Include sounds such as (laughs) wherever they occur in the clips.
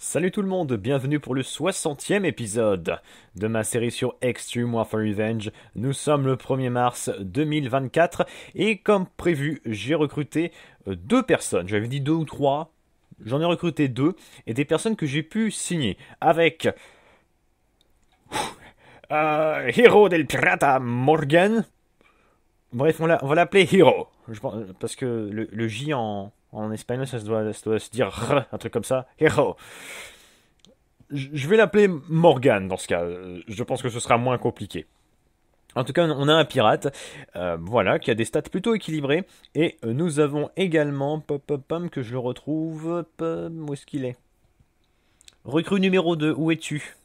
Salut tout le monde, bienvenue pour le 60e épisode de ma série sur Extreme Warfare Revenge. Nous sommes le 1er mars 2024 et comme prévu, j'ai recruté euh, deux personnes. J'avais dit deux ou trois, j'en ai recruté deux et des personnes que j'ai pu signer avec Hero euh, del Pirata Morgan. Bref, on va l'appeler Hero parce que le, le J en en espagnol, ça, se doit, se dire un truc comme ça. Je vais l'appeler Morgan dans ce cas. Je pense que ce sera moins compliqué. En tout cas, on a un pirate, euh, voilà, qui a des stats plutôt équilibrés. Et euh, nous avons également, pop, que je le retrouve, où est-ce qu'il est, Recrue numéro 2, où es-tu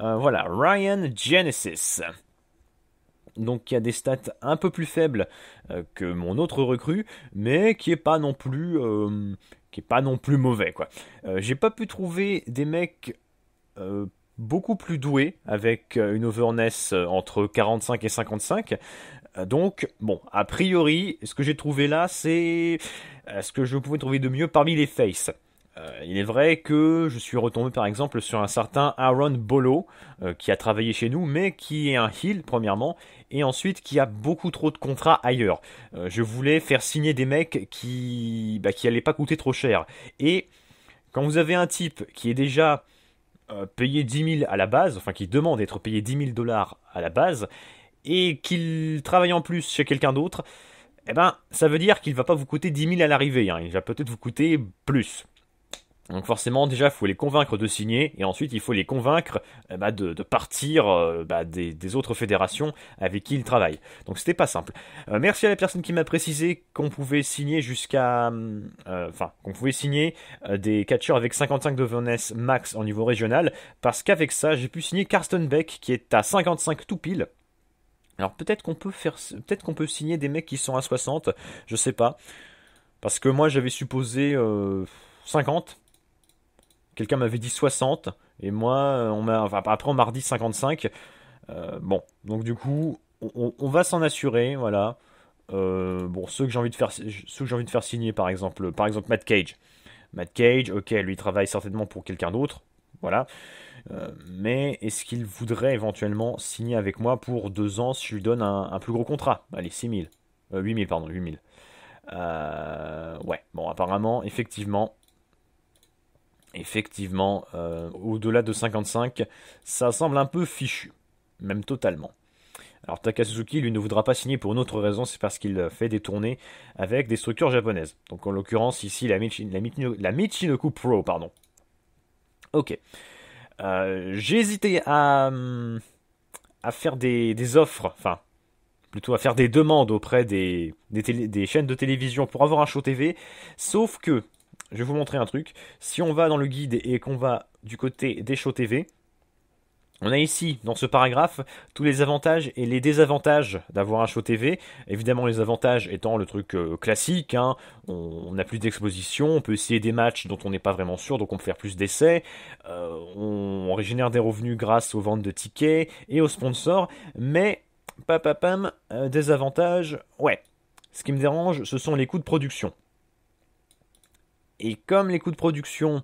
euh, Voilà, Ryan Genesis donc qui a des stats un peu plus faibles euh, que mon autre recrue, mais qui est pas non plus euh, qui est pas non plus mauvais quoi. Euh, j'ai pas pu trouver des mecs beaucoup plus doués avec une overness entre 45 et 55. Donc, bon, a priori, ce que j'ai trouvé là, c'est ce que je pouvais trouver de mieux parmi les faces. Euh, il est vrai que je suis retombé par exemple sur un certain Aaron Bolo euh, qui a travaillé chez nous mais qui est un heel premièrement et ensuite qui a beaucoup trop de contrats ailleurs. Euh, je voulais faire signer des mecs qui bah, qui allaient pas coûter trop cher et quand vous avez un type qui est déjà payé 10 000 à la base, enfin qui demande d'être payé 10 000 dollars à la base et qu'il travaille en plus chez quelqu'un d'autre, eh ben, ça veut dire qu'il va pas vous coûter 10 000 à l'arrivée, hein. il va peut-être vous coûter plus. Donc forcément, déjà, il faut les convaincre de signer, et ensuite, il faut les convaincre euh, bah, de, partir euh, bah, des, autres fédérations avec qui ils travaillent. Donc c'était pas simple. Euh, merci à la personne qui m'a précisé qu'on pouvait signer jusqu'à... Enfin, qu'on pouvait signer des catcheurs avec 55 de Venice max en niveau régional, parce qu'avec ça, j'ai pu signer Carsten Beck, qui est à 55 tout pile, alors peut-être qu'on peut faire, peut-être qu'on peut signer des mecs qui sont à 60, je sais pas, parce que moi j'avais supposé 50. Quelqu'un m'avait dit 60, et moi, euh, on après, on m'a redit 55. Euh, bon, donc du coup, on, va s'en assurer, voilà. Euh, bon, ceux que j'ai envie de faire, ceux que j'ai envie de faire signer, par exemple, par exemple Matt Cage. Matt Cage, ok, lui travaille certainement pour quelqu'un d'autre, voilà. mais est-ce qu'il voudrait éventuellement signer avec moi pour deux ans si je lui donne un, un plus gros contrat Allez, 6000. 000. 8 pardon, 8 000. ouais, bon, apparemment, effectivement, Effectivement, euh, au-delà de 55, ça semble un peu fichu, même totalement. Alors Takasuzuki, lui, ne voudra pas signer pour une autre raison, c'est parce qu'il fait des tournées avec des structures japonaises. Donc en l'occurrence, ici, la, Michinoku, Pro, pardon. Ok. Euh, j'ai hésité à, à faire des, offres, enfin, plutôt à faire des demandes auprès des, des chaînes de télévision pour avoir un show TV, sauf que je vais vous montrer un truc. Si on va dans le guide et qu'on va du côté des shows TV, on a ici, dans ce paragraphe, tous les avantages et les désavantages d'avoir un show TV. Évidemment, les avantages étant le truc euh, classique, hein. on a plus d'exposition, on peut essayer des matchs dont on n'est pas vraiment sûr, donc on peut faire plus d'essais, euh, on, régénère des revenus grâce aux ventes de tickets et aux sponsors, mais, papapam, des euh, désavantages, ouais. Ce qui me dérange, ce sont les coûts de production. Et comme les coûts de production,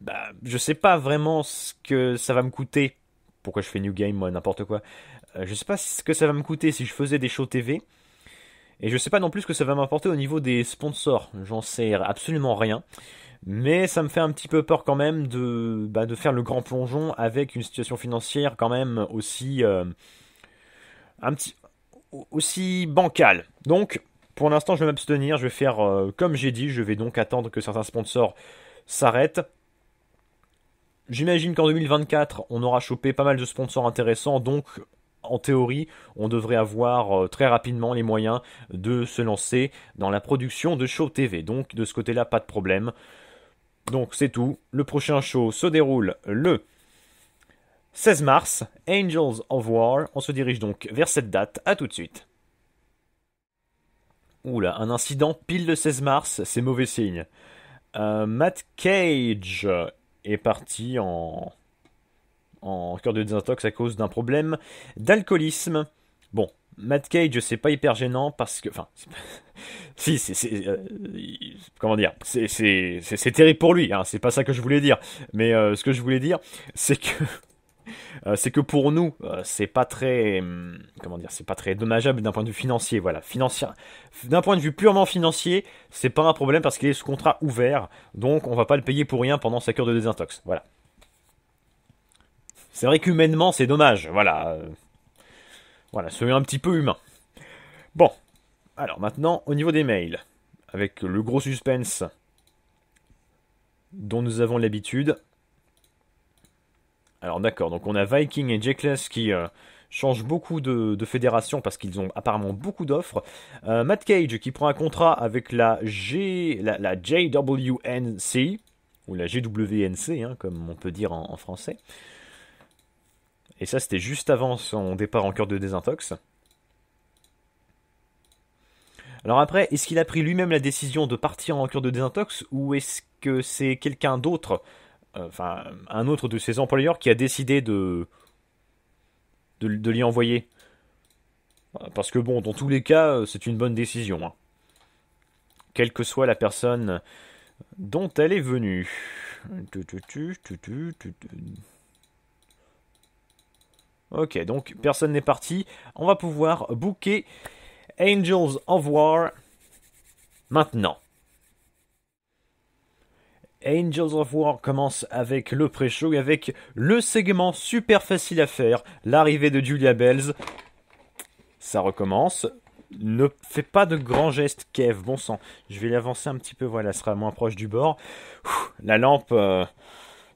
bah, je sais pas vraiment ce que ça va me coûter. Pourquoi je fais New Game, moi, n'importe quoi. Euh, je sais pas ce que ça va me coûter si je faisais des shows TV. Et je sais pas non plus ce que ça va m'apporter au niveau des sponsors. J'en sais absolument rien. Mais ça me fait un petit peu peur quand même de, bah, de faire le grand plongeon avec une situation financière quand même aussi. Euh, un petit. aussi bancale. Donc, pour l'instant, je vais m'abstenir. Je vais faire euh, comme j'ai dit. Je vais donc attendre que certains sponsors s'arrêtent. J'imagine qu'en 2024, on aura chopé pas mal de sponsors intéressants. Donc, en théorie, on devrait avoir euh, très rapidement les moyens de se lancer dans la production de shows TV. Donc de ce côté-là, pas de problème. Donc c'est tout. Le prochain show se déroule le 16 mars, Angels of War. On se dirige donc vers cette date. à tout de suite. Oula, un incident pile le 16 mars, c'est mauvais signe. Euh, Matt Cage est parti en, en cœur de désintox à cause d'un problème d'alcoolisme. Bon, Matt Cage, c'est pas hyper gênant parce que. Enfin, (laughs) si, c'est. Euh, comment dire C'est terrible pour lui, hein, c'est pas ça que je voulais dire. Mais euh, ce que je voulais dire, c'est que. (laughs) Euh, c'est que pour nous, euh, c'est pas très, hum, comment dire, c'est pas très dommageable d'un point de vue financier. Voilà, financier, d'un point de vue purement financier, c'est pas un problème parce qu'il est sous contrat ouvert, donc on va pas le payer pour rien pendant sa cure de désintox. Voilà. C'est vrai qu'humainement, c'est dommage. Voilà, voilà, c'est un petit peu humain. Bon, alors maintenant, au niveau des mails, avec le gros suspense dont nous avons l'habitude. Alors d'accord, donc on a Viking et Jackless qui euh, changent beaucoup de, de fédération parce qu'ils ont apparemment beaucoup d'offres. Euh, Matt Cage qui prend un contrat avec la, G, la, JWNC, ou la GWNC, hein, comme on peut dire en, français. Et ça, c'était juste avant son départ en cœur de désintox. Alors après, est-ce qu'il a pris lui-même la décision de partir en cure de désintox ou est-ce que c'est quelqu'un d'autre euh, enfin un autre de ses employeurs qui a décidé de de, l'y envoyer. Euh, parce que bon, dans tous les cas, euh, c'est une bonne décision. Hein. Quelle que soit la personne dont elle est venue. Ok, donc personne n'est parti. On va pouvoir booker Angels of War maintenant. Angels of War commence avec le pré-show et avec le segment super facile à faire, l'arrivée de Julia Bells. Ça recommence. Ne fais pas de grands gestes, Kev, bon sang. Je vais l'avancer un petit peu, voilà, sera moins proche du bord. la lampe, euh,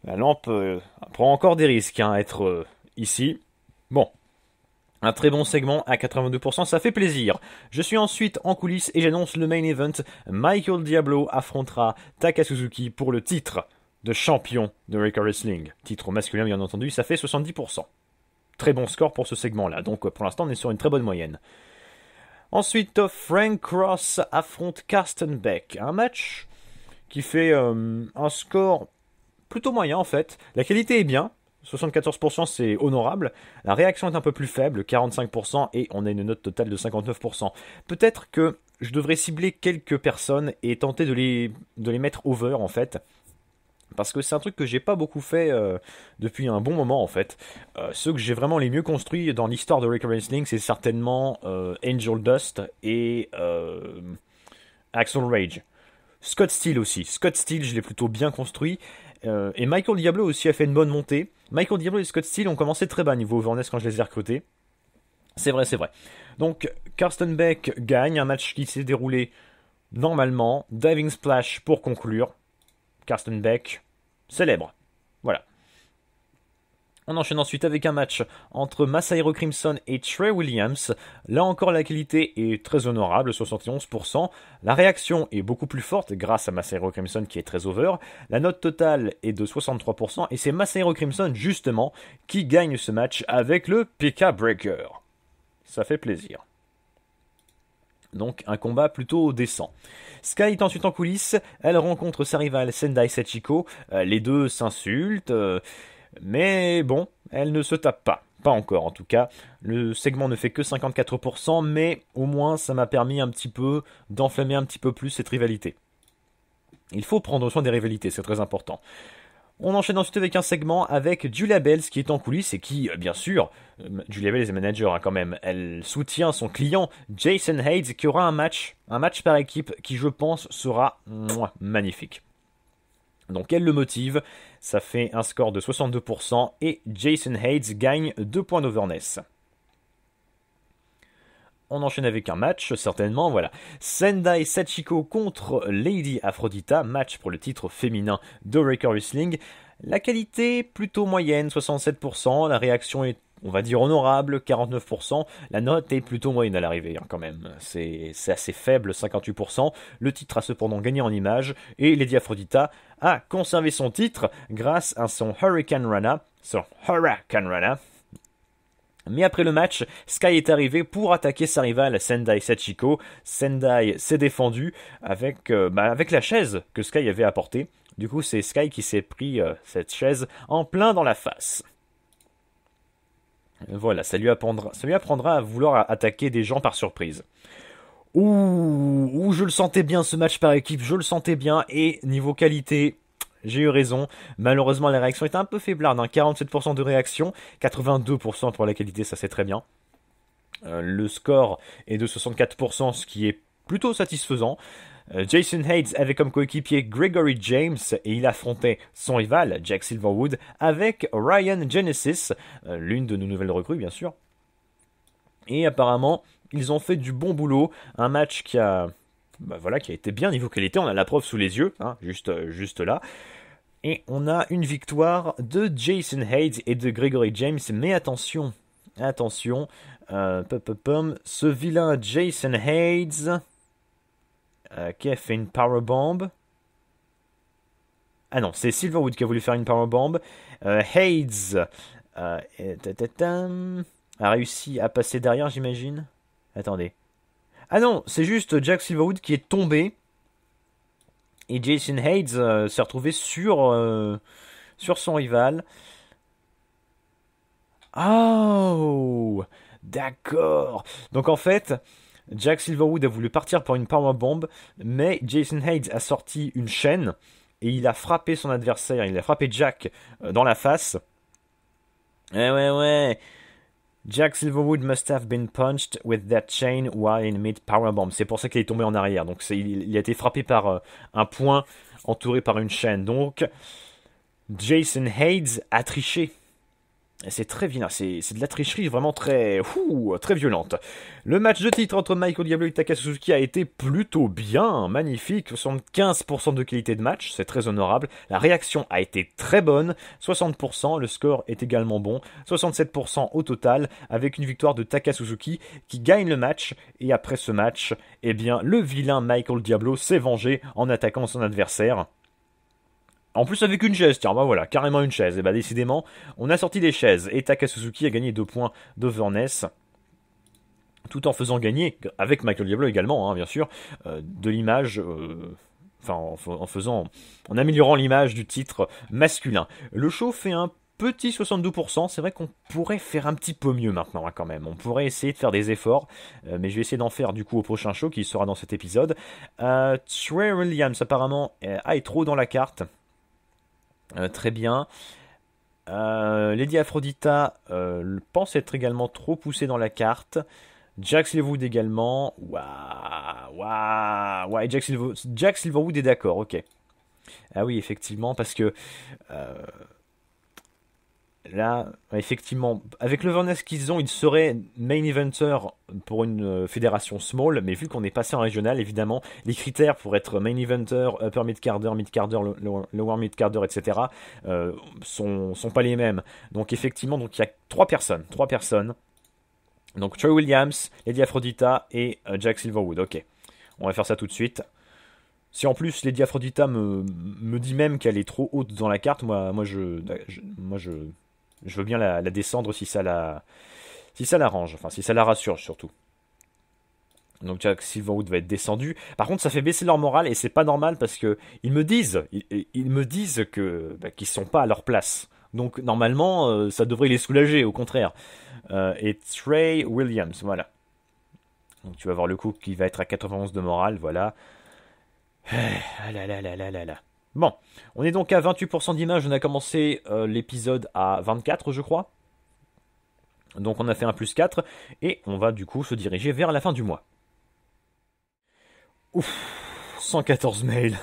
la lampe euh, prend encore des risques à hein, être euh, ici. Bon, un très bon segment à 82%, ça fait plaisir. Je suis ensuite en coulisses et j'annonce le main event. Michael Diablo affrontera Taka pour le titre de champion de Record Wrestling. Titre masculin bien entendu, ça fait 70%. Très bon score pour ce segment-là, donc euh, pour l'instant on est sur une très bonne moyenne. Ensuite, euh, Frank Cross affronte Carsten Beck. Un match qui fait euh, un score plutôt moyen en fait. La qualité est bien, 74% c'est honorable. La réaction est un peu plus faible, 45%, et on a une note totale de 59%. Peut-être que je devrais cibler quelques personnes et tenter de les, de les mettre over en fait. Parce que c'est un truc que j'ai pas beaucoup fait euh, depuis un bon moment en fait. Euh, ceux que j'ai vraiment les mieux construits dans l'histoire de Recurrence Link, c'est certainement euh, Angel Dust et Axel Rage. Scott Steele aussi. Scott Steele, je l'ai plutôt bien construit. Euh, et Michael Diablo aussi a fait une bonne montée. Michael Diablo et Scott Steele ont commencé très bas niveau Vornes quand je les ai recrutés. C'est vrai, c'est vrai. Donc, Karsten Beck gagne un match qui s'est déroulé normalement. Diving Splash pour conclure. Karsten Beck, célèbre. On enchaîne ensuite avec un match entre Masahiro Crimson et Trey Williams. Là encore, la qualité est très honorable, 71%. La réaction est beaucoup plus forte grâce à Masahiro Crimson qui est très over. La note totale est de 63% et c'est Masahiro Crimson justement qui gagne ce match avec le PK Breaker. Ça fait plaisir. Donc un combat plutôt décent. Sky est ensuite en coulisses, elle rencontre sa rivale Sendai Sachiko, euh, les deux s'insultent. Euh, mais bon, elle ne se tape pas. Pas encore en tout cas. Le segment ne fait que 54%, mais au moins ça m'a permis un petit peu d'enflammer un petit peu plus cette rivalité. Il faut prendre soin des rivalités, c'est très important. On enchaîne ensuite avec un segment avec Julia Bells qui est en coulisses et qui, euh, bien sûr, euh, Julia Bells est manager hein, quand même, elle soutient son client Jason Hayes qui aura un match, un match par équipe qui je pense sera magnifique. Donc elle le motive, ça fait un score de 62% et Jason Hayes gagne 2 points d'overness. On enchaîne avec un match, certainement, voilà. Sendai Sachiko contre Lady Aphrodita, match pour le titre féminin de Raker Wrestling. La qualité plutôt moyenne, 67%, la réaction est on va dire honorable, 49%. La note est plutôt moyenne à l'arrivée hein, quand même. C'est assez faible, 58%. Le titre a cependant gagné en image et Lady Aphrodita a conservé son titre grâce à son Hurricane Rana. Son Hurricane Rana. Mais après le match, Sky est arrivé pour attaquer sa rivale Sendai Sachiko. Sendai s'est défendu avec, euh, bah, avec la chaise que Sky avait apportée. Du coup, c'est Sky qui s'est pris euh, cette chaise en plein dans la face. Voilà, ça lui apprendra, apprendra à vouloir attaquer des gens par surprise. Ouh, je le sentais bien ce match par équipe, je le sentais bien, et niveau qualité, j'ai eu raison. Malheureusement, la réaction est un peu faiblarde, 47% hein. de réaction, 82% pour la qualité, ça c'est très bien. Euh, le score est de 64%, ce qui est plutôt satisfaisant. Euh, Jason Hayes avait comme coéquipier Gregory James et il affrontait son rival Jack Silverwood avec Ryan Genesis, euh, l'une de nos nouvelles recrues bien sûr. Et apparemment, ils ont fait du bon boulot, un match qui a, bah voilà, qui a été bien niveau qualité, on a la preuve sous les yeux, hein, juste, euh, juste là. Et on a une victoire de Jason Hayes et de Gregory James, mais attention, attention, ce vilain Jason Hayes euh, qui a fait une powerbomb. Ah non, c'est Silverwood qui a voulu faire une powerbomb. Euh, Hades euh, hum, a réussi à passer derrière, j'imagine. Attendez. Ah non, c'est juste Jack Silverwood qui est tombé. Et Jason Hades euh, s'est retrouvé sur, sur son rival. Oh D'accord. Donc en fait, Jack Silverwood a voulu partir pour une power powerbomb, mais Jason Hayes a sorti une chaîne et il a frappé son adversaire, il a frappé Jack euh, dans la face. Eh ouais, ouais. Jack Silverwood must have been punched with that chain while in mid powerbomb. C'est pour ça qu'il est tombé en arrière. Donc il, il, a été frappé par euh, un point entouré par une chaîne. Donc Jason Hayes a triché. C'est très vilain, c'est de la tricherie vraiment très, très violente. Le match de titre entre Michael Diablo et Takasuzuki a été plutôt bien, magnifique, 75% de qualité de match, c'est très honorable. La réaction a été très bonne, 60%, le score est également bon, 67% au total, avec une victoire de Takasuzuki qui gagne le match. Et après ce match, eh bien, le vilain Michael Diablo s'est vengé en attaquant son adversaire. En plus avec une chaise, tiens, bah voilà, carrément une chaise. Et bah décidément, on a sorti des chaises. Et Takasuzuki a gagné 2 points de tout en faisant gagner, avec Michael Diablo également, hein, bien sûr, euh, de l'image. Euh, enfin, en, faisant, en améliorant l'image du titre masculin. Le show fait un petit 72%. C'est vrai qu'on pourrait faire un petit peu mieux maintenant, hein, quand même. On pourrait essayer de faire des efforts, euh, mais je vais essayer d'en faire du coup au prochain show qui sera dans cet épisode. Trey Williams apparemment est trop dans la carte. Euh, très bien. Euh, Lady Aphrodita euh, pense être également trop poussée dans la carte. Jack Silverwood également. Waouh, waouh, waouh. Jack, Jack Silverwood est d'accord, ok. Ah oui, effectivement, parce que là, effectivement, avec le Vernes qu'ils ont, ils seraient main eventer pour une euh, fédération small, mais vu qu'on est passé en régional, évidemment, les critères pour être main eventer, upper mid-carder, mid-carder, lower mid-carder, etc., euh, sont, pas les mêmes. Donc, effectivement, donc il y a trois personnes, trois personnes. Donc, Troy Williams, Lady Aphrodita et euh, Jack Silverwood. Ok, on va faire ça tout de suite. Si en plus Lady Aphrodita me, dit même qu'elle est trop haute dans la carte, moi, moi je moi je je veux bien la, descendre si ça la, si ça l'arrange, enfin si ça la rassure surtout. Donc tu vois que Wood va être descendu. Par contre, ça fait baisser leur morale et c'est pas normal parce que ils me disent, ils, me disent que bah, qu'ils sont pas à leur place. Donc normalement, euh, ça devrait les soulager, au contraire. Euh, et Trey Williams, voilà. Donc tu vas voir le coup qui va être à 91 de morale, voilà. (sighs) Ah là là là là là là. Bon, on est donc à 28% d'images, on a commencé euh, l'épisode à 24 je crois. Donc on a fait un plus 4 et on va du coup se diriger vers la fin du mois. Ouf, 114 mails.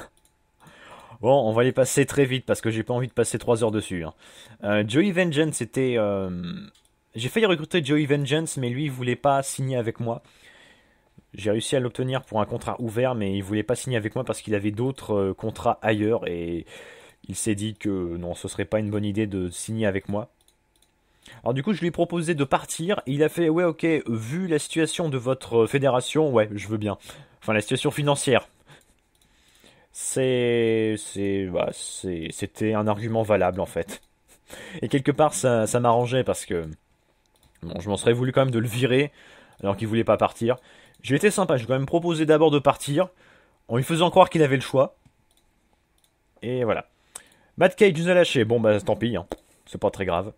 Bon, on va les passer très vite parce que j'ai pas envie de passer 3 heures dessus. Hein. Euh, Joey Vengeance était... Euh, j'ai failli recruter Joey Vengeance mais lui il voulait pas signer avec moi. J'ai réussi à l'obtenir pour un contrat ouvert, mais il voulait pas signer avec moi parce qu'il avait d'autres euh, contrats ailleurs et il s'est dit que non, ce serait pas une bonne idée de signer avec moi. Alors du coup, je lui ai proposé de partir. il a fait ouais, ok. Vu la situation de votre euh, fédération, ouais, je veux bien. Enfin, la situation financière. C'est, bah, c'est, c'était un argument valable en fait. Et quelque part, ça, ça m'arrangeait parce que bon, je m'en serais voulu quand même de le virer alors qu'il voulait pas partir. J'ai été sympa, j'ai quand même proposé d'abord de partir, en lui faisant croire qu'il avait le choix. Et voilà. Bad Cage nous a lâché. Bon, bah tant pis, hein. c'est pas très grave.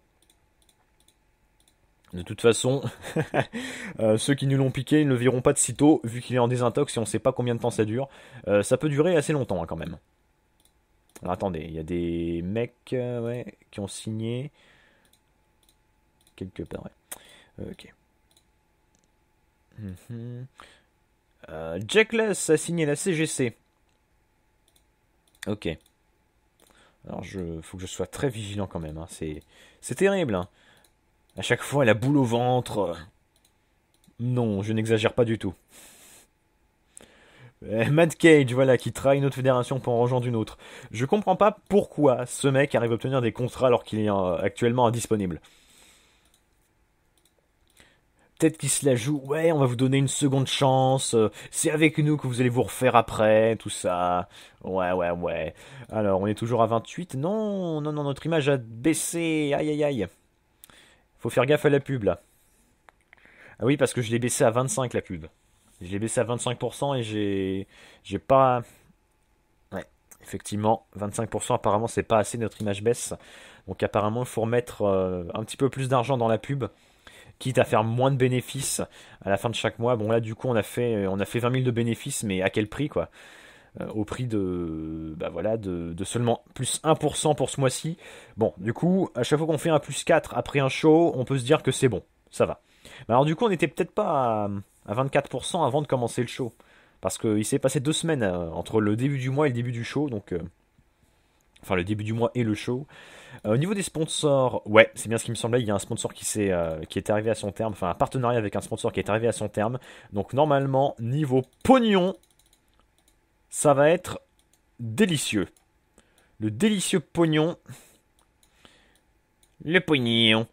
De toute façon, (laughs) euh, ceux qui nous l'ont piqué, ils ne le verront pas de sitôt, vu qu'il est en désintox et on sait pas combien de temps ça dure. Euh, ça peut durer assez longtemps hein, quand même. Alors attendez, il y a des mecs euh, ouais, qui ont signé quelque part. Ouais. ok. Mhm. Euh, Jackless a signé la CGC. Ok. Alors, je faut que je sois très vigilant quand même. Hein. C'est terrible. A hein. À chaque fois, la boule au ventre. Non, je n'exagère pas du tout. Eh, Mad Matt Cage, voilà, qui trahit une autre fédération pour en rejoindre une autre. Je comprends pas pourquoi ce mec arrive à obtenir des contrats alors qu'il est euh, actuellement indisponible qui se la joue, ouais, on va vous donner une seconde chance, euh, c'est avec nous que vous allez vous refaire après, tout ça. Ouais, ouais, ouais. Alors, on est toujours à 28. Non, non, non, notre image a baissé. Aïe, aïe, aïe. Faut faire gaffe à la pub, là. Ah oui, parce que je l'ai baissé à 25, la pub. Je l'ai baissé à 25% et j'ai... J'ai pas... Ouais, effectivement, 25%, apparemment, c'est pas assez, notre image baisse. Donc apparemment, il faut remettre euh, un petit peu plus d'argent dans la pub quitte à faire moins de bénéfices à la fin de chaque mois. Bon là du coup on a fait on a fait 20 000 de bénéfices, mais à quel prix quoi euh, Au prix de bah voilà de, seulement plus 1% pour ce mois-ci. Bon du coup à chaque fois qu'on fait un plus 4 après un show, on peut se dire que c'est bon, ça va. alors du coup on n'était peut-être pas à, 24% avant de commencer le show parce qu'il s'est passé deux semaines euh, entre le début du mois et le début du show donc. Euh, enfin le début du mois et le show. Euh, au niveau des sponsors, ouais, c'est bien ce qui me semblait. Il y a un sponsor qui, est, euh, qui est arrivé à son terme, enfin un partenariat avec un sponsor qui est arrivé à son terme. Donc normalement, niveau pognon, ça va être délicieux. Le délicieux pognon. Le pognon,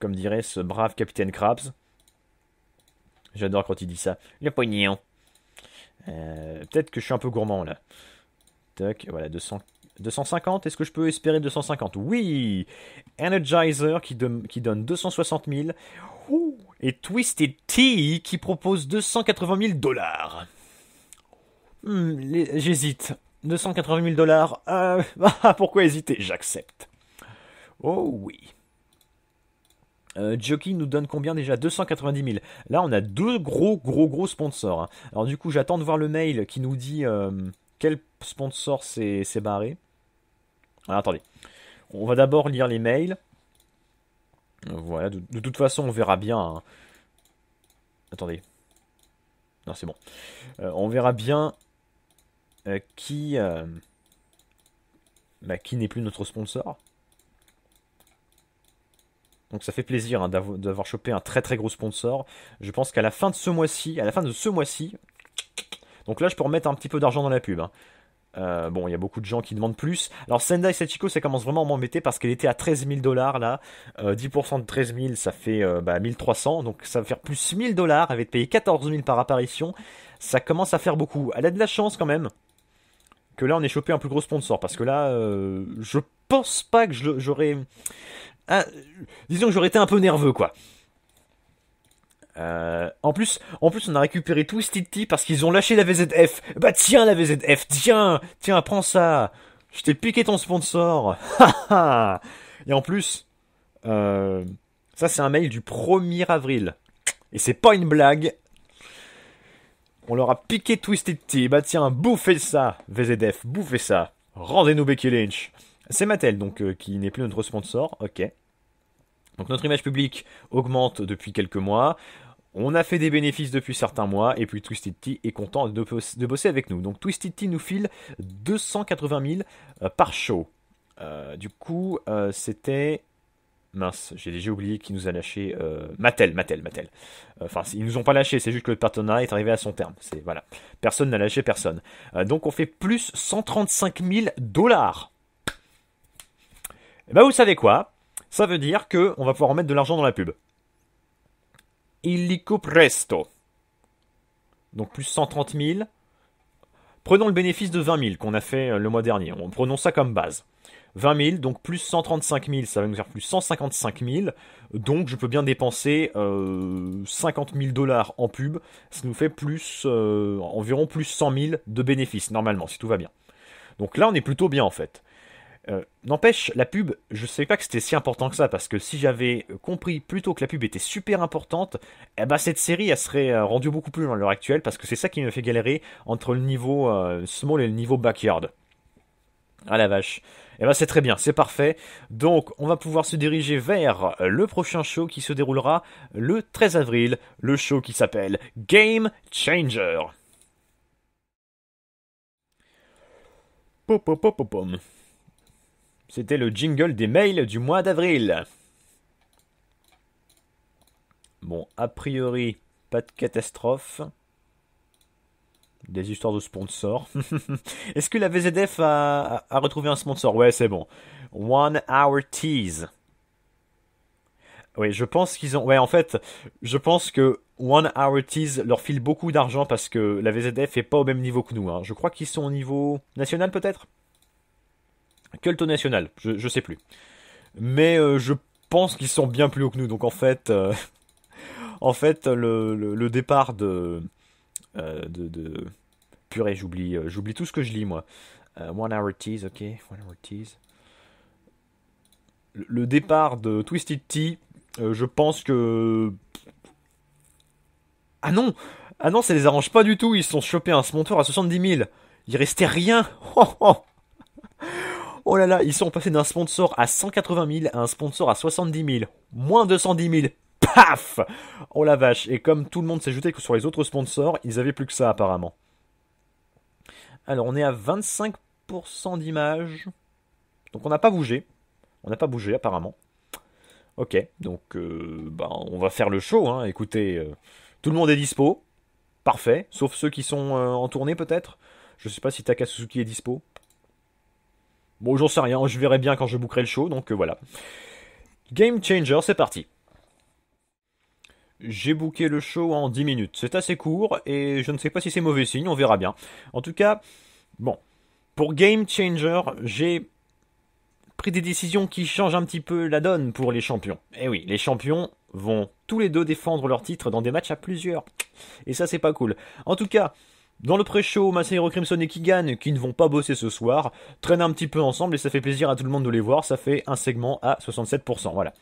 comme dirait ce brave capitaine Krabs. J'adore quand il dit ça. Le pognon. Euh, peut-être que je suis un peu gourmand là. Toc, voilà, 200. 250, est-ce que je peux espérer 250 Oui Energizer qui, qui, donne 260 000. et Twisted Tea qui propose 280 000 dollars. Hmm, j'hésite. 280 000 dollars. Euh, (laughs) pourquoi hésiter J'accepte. Oh oui. Euh, Jockey nous donne combien déjà 290 000. Là, on a deux gros, gros, gros sponsors. Hein. Alors du coup, j'attends de voir le mail qui nous dit euh, quel sponsor s'est barré. Alors, ah, attendez. On va d'abord lire les mails. Voilà, de, toute façon, on verra bien. Hein. Attendez. Non, c'est bon. Euh, on verra bien euh, qui, euh, bah, qui n'est plus notre sponsor. Donc ça fait plaisir hein, d'avoir chopé un très très gros sponsor. Je pense qu'à la fin de ce mois-ci, à la fin de ce mois-ci, donc là je peux remettre un petit peu d'argent dans la pub. Hein. Euh, bon, il y a beaucoup de gens qui demandent plus. Alors Sendai Sachiko, ça commence vraiment à m'embêter parce qu'elle était à 13 000 dollars là. 10% euh, de 13 000, ça fait 1300, euh, bah, donc ça va faire plus 1000 dollars. Elle va être payée 14 000 par apparition. Ça commence à faire beaucoup. Elle a de la chance quand même que là on ait chopé un plus gros sponsor parce que là, je pense pas que j'aurais. Ah, disons que j'aurais été un peu nerveux quoi. Euh, en plus, en plus, on a récupéré Twisted Tea parce qu'ils ont lâché la VZF. Bah tiens la VZF, tiens, tiens, prends ça. Je t'ai piqué ton sponsor. (laughs) Et en plus, euh, ça c'est un mail du 1er avril. Et c'est pas une blague. On leur a piqué Twisted Tea. Bah tiens, bouffez ça, VZF, bouffez ça. Rendez-nous Becky Lynch. C'est Mattel donc euh, qui n'est plus notre sponsor. Ok. Donc notre image publique augmente depuis quelques mois. On a fait des bénéfices depuis certains mois et puis Twisted Tea est content de, bosser avec nous. Donc Twisted Tea nous file 280 000 euh, par show. Euh, du coup, euh, c'était mince, j'ai déjà oublié qui nous a lâché euh, Mattel, Mattel, Mattel. Enfin, ils nous ont pas lâché, c'est juste que le partenariat est arrivé à son terme. C'est voilà, personne n'a lâché personne. donc on fait plus 135 000 dollars. Et eh ben vous savez quoi Ça veut dire que on va pouvoir en mettre de l'argent dans la pub illico presto. Donc plus 130 000. Prenons le bénéfice de 20 000 qu'on a fait euh, le mois dernier. On prenons ça comme base. 20 000, donc plus 135 000, ça va nous faire plus 155 000. Donc je peux bien dépenser 50 euh, 000 dollars en pub. Ça nous fait plus euh, environ plus 100 000 de bénéfices normalement, si tout va bien. Donc là, on est plutôt bien en fait. Euh, n'empêche, la pub, je ne savais pas que c'était si important que ça, parce que si j'avais compris plus tôt que la pub était super importante, eh ben cette série, elle serait euh, rendue beaucoup plus loin à l'heure actuelle, parce que c'est ça qui me fait galérer entre le niveau euh, small et le niveau backyard. Ah la vache. Eh ben c'est très bien, c'est parfait. Donc on va pouvoir se diriger vers le prochain show qui se déroulera le 13 avril, le show qui s'appelle Game Changer. pop, pop, c'était le jingle des mails du mois d'avril. Bon, a priori, pas de catastrophe. Des histoires de sponsors. (laughs) Est-ce que la VZF a, retrouvé un sponsor Ouais, c'est bon. One Hour Tease. Oui, je pense qu'ils ont. Ouais, en fait, je pense que One Hour Tease leur file beaucoup d'argent parce que la VZF est pas au même niveau que nous. Hein. Je crois qu'ils sont au niveau national peut-être taux national, je, sais plus. Mais euh, je pense qu'ils sont bien plus hauts que nous. Donc en fait, euh, (laughs) en fait le, départ euh, de, Purée, j'oublie, j'oublie tout ce que je lis moi. one hour tease, ok, one hour tease. Le, départ de Twisted Tea, je pense que. Ah non! Ah non, ça les arrange pas du tout, ils se sont chopés un smonteur à 70 000. Il restait rien. (laughs) Oh, oh. Oh là là, ils sont passés d'un sponsor à 180 000 à un sponsor à 70 000. Moins 210 000. Paf Oh la vache. Et comme tout le monde s'est jeté que sur les autres sponsors, ils avaient plus que ça apparemment. Alors on est à 25% d'image. Donc on n'a pas bougé. On n'a pas bougé apparemment. Ok, donc euh, bah, on va faire le show. Hein. Écoutez, euh, tout le monde est dispo. Parfait, sauf ceux qui sont euh, en tournée peut-être. Je sais pas si Takasuzuki est dispo. Bon, j'en sais rien, je verrai bien quand je bouclerai le show, donc euh, voilà. Game Changer, c'est parti. J'ai booké le show en 10 minutes. C'est assez court et je ne sais pas si c'est mauvais signe, on verra bien. En tout cas, bon. Pour Game Changer, j'ai pris des décisions qui changent un petit peu la donne pour les champions. Et eh oui, les champions vont tous les deux défendre leur titre dans des matchs à plusieurs. Et ça, c'est pas cool. En tout cas, dans le pré-show, Masahiro Crimson et Kigan, qui ne vont pas bosser ce soir, traînent un petit peu ensemble et ça fait plaisir à tout le monde de les voir. Ça fait un segment à 67%. Voilà.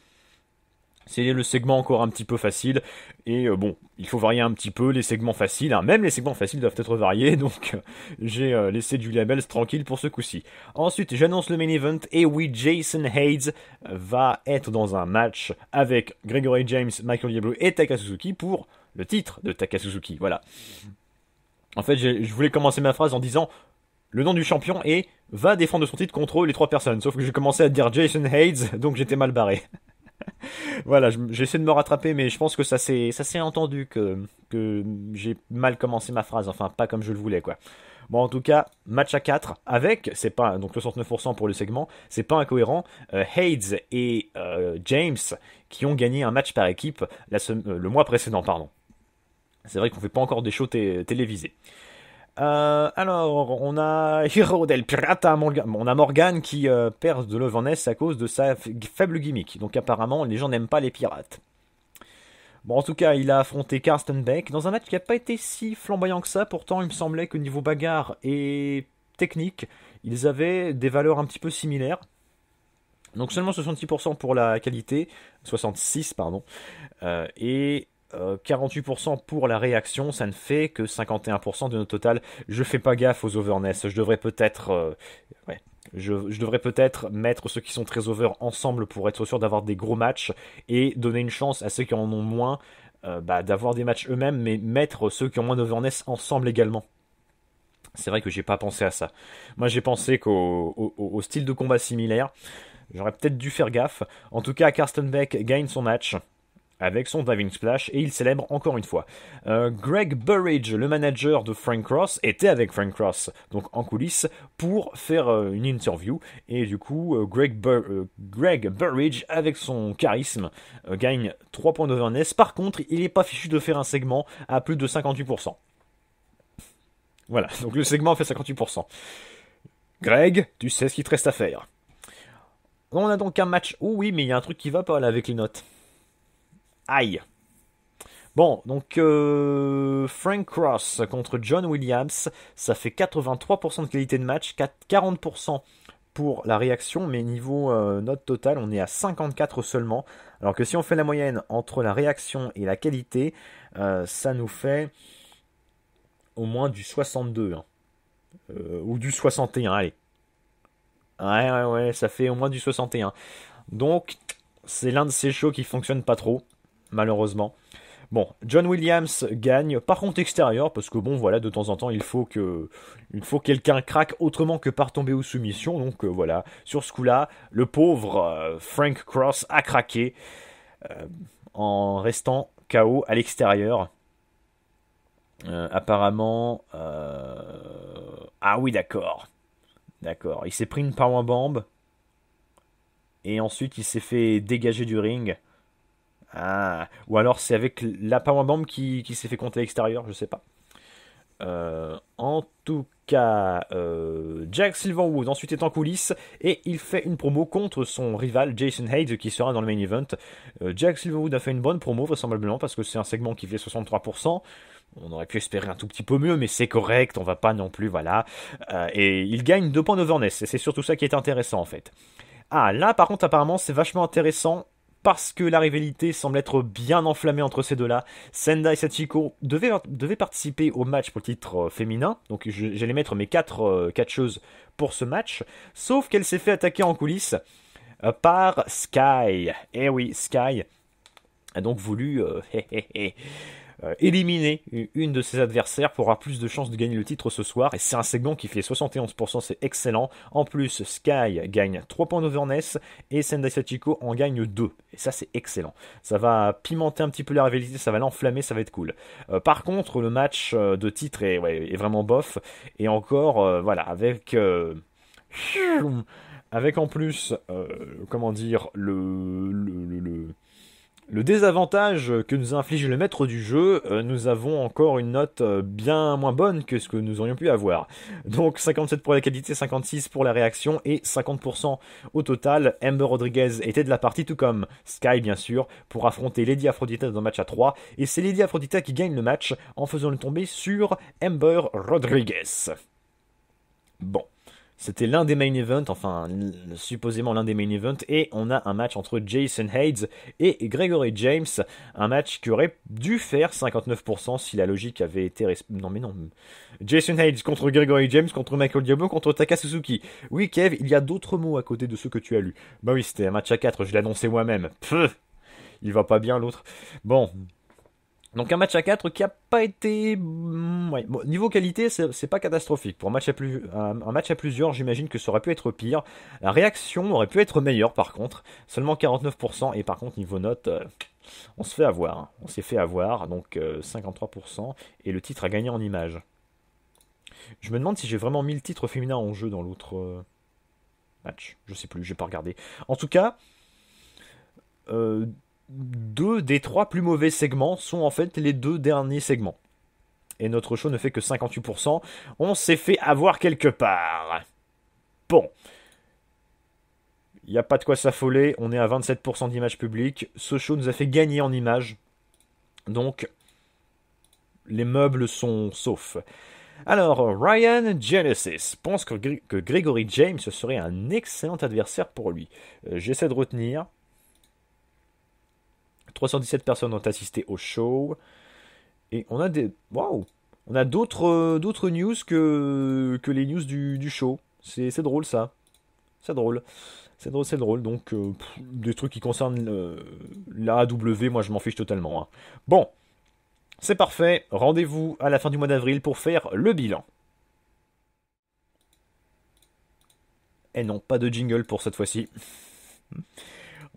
C'est le segment encore un petit peu facile. Et euh, bon, il faut varier un petit peu les segments faciles. Hein. Même les segments faciles doivent être variés. (laughs) Donc euh, j'ai euh, laissé Julia Bells tranquille pour ce coup-ci. Ensuite, j'annonce le main event. Et oui, Jason Hayes va être dans un match avec Gregory James, Michael Diablo et Takasuzuki pour le titre de Takasuzuki. Voilà. En fait, je voulais commencer ma phrase en disant le nom du champion et va défendre son titre contre les trois personnes. Sauf que j'ai commencé à dire Jason Hayes, donc j'étais mal barré. (laughs) voilà, j'essaie de me rattraper, mais je pense que ça s'est entendu que, j'ai mal commencé ma phrase. Enfin, pas comme je le voulais, quoi. Bon, en tout cas, match à 4 avec, c'est pas, donc 69% pour le segment, c'est pas incohérent. Euh, Hayes et euh, James qui ont gagné un match par équipe euh, le mois précédent, pardon. C'est vrai qu'on fait pas encore des shows télévisés. Euh, alors, on a (laughs) Hero del Pirata, on a Morgan qui euh, perd de S à cause de sa faible gimmick. Donc apparemment, les gens n'aiment pas les pirates. Bon, en tout cas, il a affronté Carsten Beck dans un match qui n'a pas été si flamboyant que ça. Pourtant, il me semblait que niveau bagarre et technique, ils avaient des valeurs un petit peu similaires. Donc seulement 66% pour la qualité, 66 pardon, euh, et 48% euh, pour la réaction, ça ne fait que 51% de notre total. Je fais pas gaffe aux overness, je devrais peut-être euh, je, devrais peut-être mettre ceux qui sont très over ensemble pour être sûr d'avoir des gros matchs et donner une chance à ceux qui en ont moins euh, bah, d'avoir des matchs eux-mêmes, mais mettre ceux qui ont moins d'overness ensemble également. C'est vrai que j'ai pas pensé à ça. Moi j'ai pensé qu'au style de combat similaire, j'aurais peut-être dû faire gaffe. En tout cas, Karsten Beck gagne son match avec son diving splash et il célèbre encore une fois. Euh, Greg Burridge, le manager de Frank Cross, était avec Frank Cross, donc en coulisses, pour faire euh, une interview. Et du coup, euh, Greg, Burridge, avec son charisme, gagne 3 points Par contre, il n'est pas fichu de faire un segment à plus de 58%. Voilà, donc le segment fait 58%. Greg, tu sais ce qu'il te reste à faire. On a donc un match. Oh oui, mais il y a un truc qui va pas là avec les notes. Aïe. Bon, donc euh, Frank Cross contre John Williams, ça fait 83% de qualité de match, 40% pour la réaction, mais niveau euh, note totale, on est à 54 seulement. Alors que si on fait la moyenne entre la réaction et la qualité, euh, ça nous fait au moins du 62. Hein. ou du 61, allez. Ouais, ouais, ouais, ça fait au moins du 61. Donc, c'est l'un de ces shows qui fonctionne pas trop malheureusement. Bon, John Williams gagne par contre extérieur parce que bon voilà de temps en temps il faut que il faut quelqu'un craque autrement que par tomber ou soumissions donc euh, voilà sur ce coup-là le pauvre euh, Frank Cross a craqué euh, en restant KO à l'extérieur. apparemment ah oui d'accord d'accord il s'est pris une bombe et ensuite il s'est fait dégager du ring ah, ou alors c'est avec la la qui, qui s'est fait compter à l'extérieur, je sais pas. Euh, en tout cas, euh, Jack Silverwood ensuite est en coulisses et il fait une promo contre son rival Jason Hayes qui sera dans le main event. Euh, Jack Silverwood a fait une bonne promo vraisemblablement parce que c'est un segment qui fait 63%. On aurait pu espérer un tout petit peu mieux, mais c'est correct, on va pas non plus, voilà. Euh, et il gagne 2 points d'overness, et c'est surtout ça qui est intéressant en fait. Ah, là par contre, apparemment, c'est vachement intéressant parce que la rivalité semble être bien enflammée entre ces deux-là. Senda et Sachiko devaient, participer au match pour le titre euh, féminin, donc j'allais mettre mes quatre catcheuses euh, pour ce match, sauf qu'elle s'est fait attaquer en coulisses euh, par Sky. Eh oui, Sky a donc voulu (laughs) Euh, éliminer une de ses adversaires pour avoir plus de chances de gagner le titre ce soir. Et c'est un segment qui fait 71%, c'est excellent. En plus, Sky gagne 3 points d'overness et Sendai Sachiko en gagne 2. Et ça, c'est excellent. Ça va pimenter un petit peu la rivalité, ça va l'enflammer, ça va être cool. Euh, par contre, le match euh, de titre est, vraiment bof. Et encore, voilà, avec avec en plus, comment dire, le, le, le, le désavantage que nous inflige le maître du jeu, euh, nous avons encore une note euh, bien moins bonne que ce que nous aurions pu avoir. Donc 57 pour la qualité, 56 pour la réaction et 50% au total. Amber Rodriguez était de la partie, tout comme Sky bien sûr, pour affronter Lady Aphrodite dans un match à 3. Et c'est Lady Aphrodite qui gagne le match en faisant le tomber sur Amber Rodriguez. Bon. C'était l'un des main events, enfin supposément l'un des main events, et on a un match entre Jason Hayes et Gregory James, un match qui aurait dû faire 59% si la logique avait été... Non mais non. Jason Hayes contre Gregory James, contre Michael Diablo, contre Takasuzuki. Oui Kev, il y a d'autres mots à côté de ceux que tu as lus. Bah oui, c'était un match à 4, je l'ai annoncé moi-même. Il va pas bien l'autre. Bon, donc un match à 4 qui a pas été mm, niveau qualité c'est pas catastrophique pour un match à plusieurs j'imagine que ça aurait pu être pire la réaction aurait pu être meilleure par contre seulement 49% et par contre niveau note euh, on se fait avoir on s'est fait avoir donc 53% euh, et le titre a gagné en image je me demande si j'ai vraiment mis le titre féminin en jeu dans l'autre euh, match je sais plus j'ai pas regardé en tout cas euh, deux des trois plus mauvais segments sont en fait les deux derniers segments. Et notre show ne fait que 58%. On s'est fait avoir quelque part. Bon. Il n'y a pas de quoi s'affoler. On est à 27% d'image publique. Ce show nous a fait gagner en images. Donc, les meubles sont saufs. Alors, Ryan Genesis pense que, Gregory James serait un excellent adversaire pour lui. Euh, j'essaie de retenir. 317 personnes ont assisté au show. Et on a des. Waouh On a d'autres, euh, d'autres news que, que les news du, show. C'est, c'est drôle ça. C'est drôle. C'est drôle, c'est drôle. Donc, euh, des trucs qui concernent euh, l'AW, AW, moi je m'en fiche totalement. Hein. Bon, c'est parfait. Rendez-vous à la fin du mois d'avril pour faire le bilan. Et non, pas de jingle pour cette fois-ci.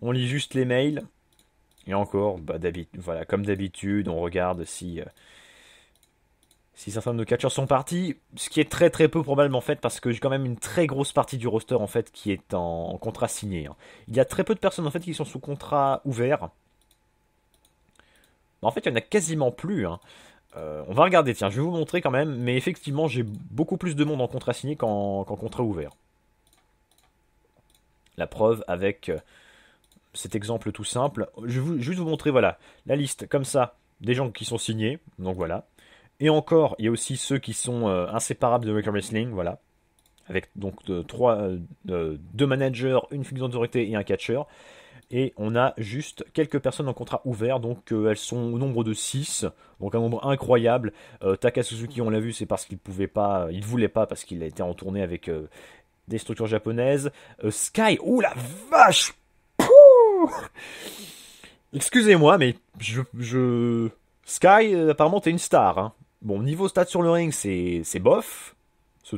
On lit juste les mails. Et encore, bah, voilà, comme d'habitude, on regarde euh, si, certains de nos catcheurs sont partis, ce qui est très très peu probablement en fait, parce que j'ai quand même une très grosse partie du roster en fait qui est en, contrat signé. Hein. Il y a très peu de personnes en fait qui sont sous contrat ouvert. Bah, en fait, il y en a quasiment plus. Hein. Euh, on va regarder, tiens, je vais vous montrer quand même, mais effectivement, j'ai beaucoup plus de monde en contrat signé qu'en contrat ouvert. La preuve avec euh, cet exemple tout simple. Je vais juste vous montrer, voilà, la liste comme ça des gens qui sont signés. Donc voilà. Et encore, il y a aussi ceux qui sont euh, inséparables de Wrestling, voilà. Avec donc euh, euh, deux managers, une figure d'autorité et un catcher. Et on a juste quelques personnes en contrat ouvert, donc elles sont au nombre de 6, donc un nombre incroyable. Takasuzuki on l'a vu, c'est parce qu'il pouvait pas, il voulait pas, parce qu'il était en tournée avec des structures japonaises. Sky, oh la vache (laughs) Excusez-moi, mais je, Sky, euh, apparemment, t'es une star. Hein. Bon, niveau stats sur le ring, c'est, bof,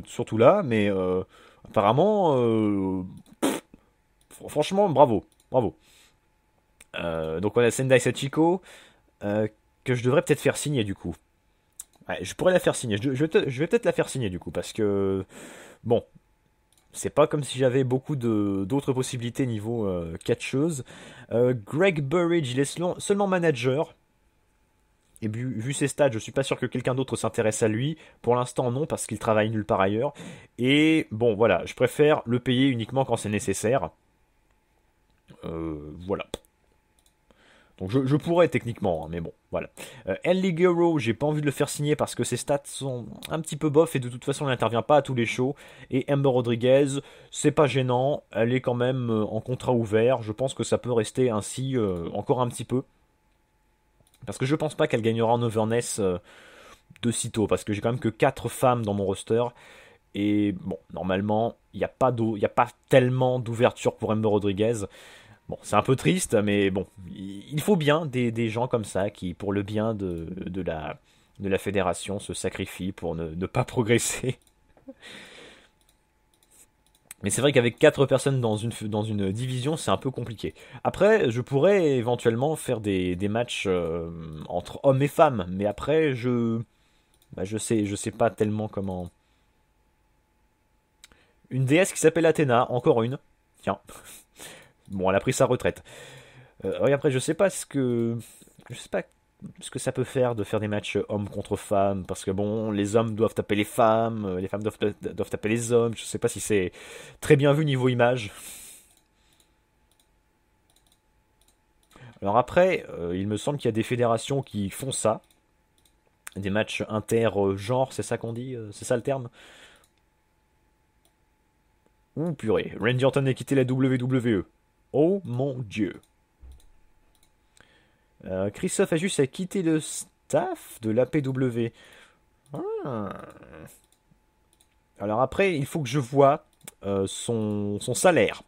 surtout là, mais euh, apparemment, euh, franchement, bravo, bravo. donc on a Sendai Sachiko, que je devrais peut-être faire signer du coup. je pourrais la faire signer, je, je vais peut-être la faire signer du coup, parce que, bon, c'est pas comme si j'avais beaucoup d'autres possibilités niveau euh, catcheuse. Euh, Greg Burridge, il est seulement manager. Et vu, ses stats, je suis pas sûr que quelqu'un d'autre s'intéresse à lui. Pour l'instant, non, parce qu'il travaille nulle part ailleurs. Et bon, voilà, je préfère le payer uniquement quand c'est nécessaire. Euh, voilà. Donc je, pourrais techniquement, hein, mais bon, voilà. Euh, elle Guerrero, j'ai pas envie de le faire signer parce que ses stats sont un petit peu bof et de toute façon elle n'intervient pas à tous les shows. Et Amber Rodriguez, c'est pas gênant, elle est quand même euh, en contrat ouvert, je pense que ça peut rester ainsi euh, encore un petit peu. Parce que je pense pas qu'elle gagnera en overness de sitôt, parce que j'ai quand même que 4 femmes dans mon roster. Et bon, normalement, il n'y a, pas a pas tellement d'ouverture pour Amber Rodriguez. Bon, c'est un peu triste, mais bon, il faut bien des, gens comme ça qui, pour le bien de, la, fédération, se sacrifient pour ne, pas (laughs) progresser. Mais c'est vrai qu'avec quatre personnes dans une, division, c'est un peu compliqué. Après, je pourrais éventuellement faire des, matchs euh, entre hommes et femmes, mais après, je. Bah, je sais, je sais pas tellement comment. Une déesse qui s'appelle Athéna, encore une. Tiens. Bon, elle a pris sa retraite. et euh, après, je sais pas ce que. Je sais pas ce que ça peut faire de faire des matchs hommes contre femmes, parce que bon, les hommes doivent taper les femmes, euh, les femmes doivent, doivent taper les hommes, je sais pas si c'est très bien vu niveau image. Alors après, euh, il me semble qu'il y a des fédérations qui font ça, des matchs inter c'est ça qu'on dit, c'est ça le terme Ouh purée, Randy Orton a quitté la WWE. Oh mon Dieu. Euh, Christophe a juste à le staff de l'APW. Ah. Alors après, il faut que je vois euh, son, salaire.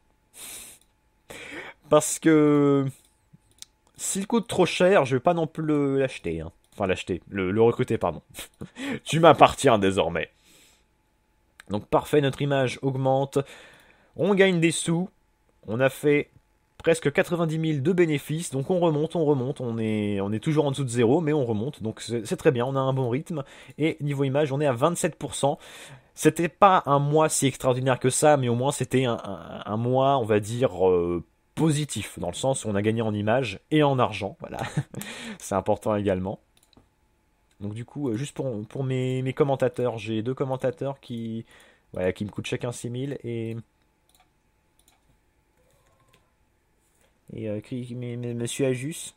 Parce que s'il coûte trop cher, je vais pas non plus l'acheter. Hein. Enfin l'acheter, le, le recruter, pardon. (laughs) tu m'appartiens désormais. Donc parfait, notre image augmente. On gagne des sous. On a fait presque 90 000 de bénéfices. Donc on remonte, on remonte, on est, on est toujours en dessous de zéro, mais on remonte. Donc c'est très bien, on a un bon rythme. Et niveau image, on est à 27%. C'était pas un mois si extraordinaire que ça, mais au moins c'était un, mois, on va dire, euh, positif, dans le sens où on a gagné en images et en argent. Voilà, (laughs) c'est important également. Donc du coup, euh, juste pour, pour mes, commentateurs, j'ai deux commentateurs qui, voilà, qui me coûtent chacun 6000 et... Et euh, monsieur Ajus,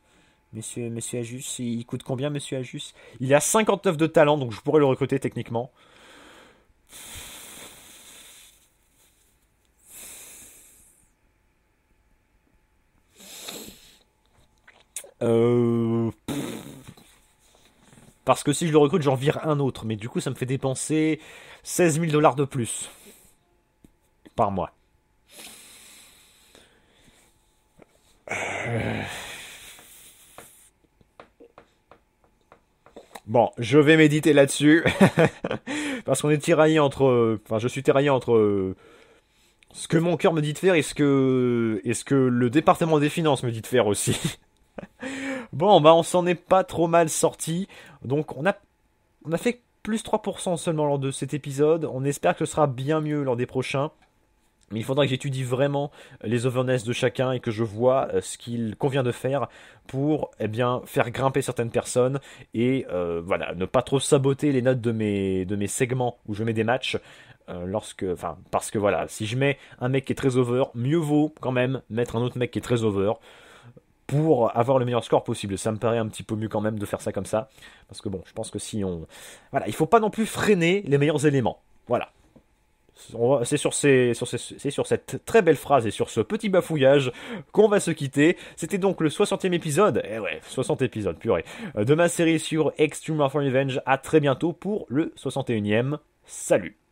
monsieur, monsieur Ajus, il, coûte combien monsieur Ajus Il a 59 de talent, donc je pourrais le recruter techniquement. Euh, Parce que si je le recrute, j'en vire un autre. Mais du coup, ça me fait dépenser 16 000 dollars de plus par mois. Euh. Bon, je vais méditer là-dessus. (laughs) Parce qu'on est tiraillé entre. Enfin, je suis tiraillé entre. Euh, ce que mon cœur me dit de faire et ce que. ce que le département des finances me dit de faire aussi. (laughs) bon, bah, on s'en est pas trop mal sorti. Donc, on a. On a fait plus 3% seulement lors de cet épisode. On espère que ce sera bien mieux lors des prochains. Mais il faudra que j'étudie vraiment les overness de chacun et que je vois euh, ce qu'il convient de faire pour eh bien, faire grimper certaines personnes et euh, voilà, ne pas trop saboter les notes de mes, de mes segments où je mets des matchs. Euh, lorsque, enfin, parce que voilà, si je mets un mec qui est très over, mieux vaut quand même mettre un autre mec qui est très over pour avoir le meilleur score possible. Ça me paraît un petit peu mieux quand même de faire ça comme ça. Parce que bon, je pense que si on. Voilà, il faut pas non plus freiner les meilleurs éléments. Voilà. C'est sur, ces, sur, sur cette très belle phrase et sur ce petit bafouillage qu'on va se quitter. C'était donc le 60e épisode, eh ouais, 60 épisodes, purée, de ma série sur Extreme Warfare Revenge. À très bientôt pour le 61e. Salut